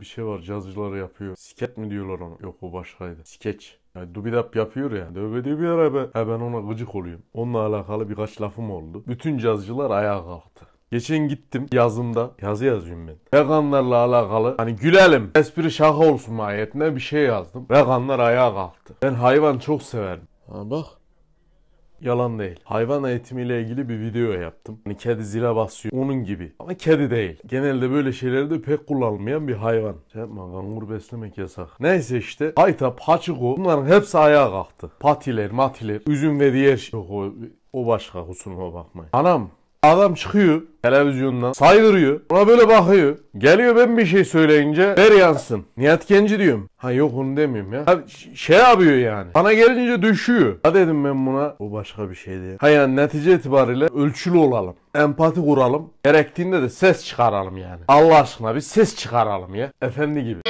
Bir şey var cazcıları yapıyor. Siket mi diyorlar onu? Yok o başkaydı. Skeç. Yani dubidap yapıyor ya. Dövbe diyor bir ara ben, he ben ona gıcık oluyorum. Onunla alakalı birkaç lafım oldu. Bütün cazcılar ayağa kalktı. Geçen gittim yazımda yazı yazıyorum ben. Veganlarla alakalı hani gülelim espri şaka olsun mahiyetine bir şey yazdım. Veganlar ayağa kalktı. Ben hayvan çok severim. Ha bak Yalan değil. Hayvan eğitimiyle ilgili bir video yaptım. Hani kedi zile basıyor. Onun gibi. Ama kedi değil. Genelde böyle şeyleri de pek kullanmayan bir hayvan. Şey yapma kangur beslemek yasak. Neyse işte Aytap, Hachiko bunların hepsi ayağa kalktı. Patiler, matiler, üzüm ve diğer şey. Yok o, o başka kusuruma bakmayın. Anam Adam çıkıyor televizyondan saydırıyor. Ona böyle bakıyor. Geliyor ben bir şey söyleyince ver yansın. Nihat Genci diyorum. Ha yok onu demiyorum ya. Abi, şey yapıyor yani. Bana gelince düşüyor. Ha dedim ben buna. Bu başka bir şeydi değil. Ha yani netice itibariyle ölçülü olalım. Empati kuralım. Gerektiğinde de ses çıkaralım yani. Allah aşkına bir ses çıkaralım ya. Efendi gibi.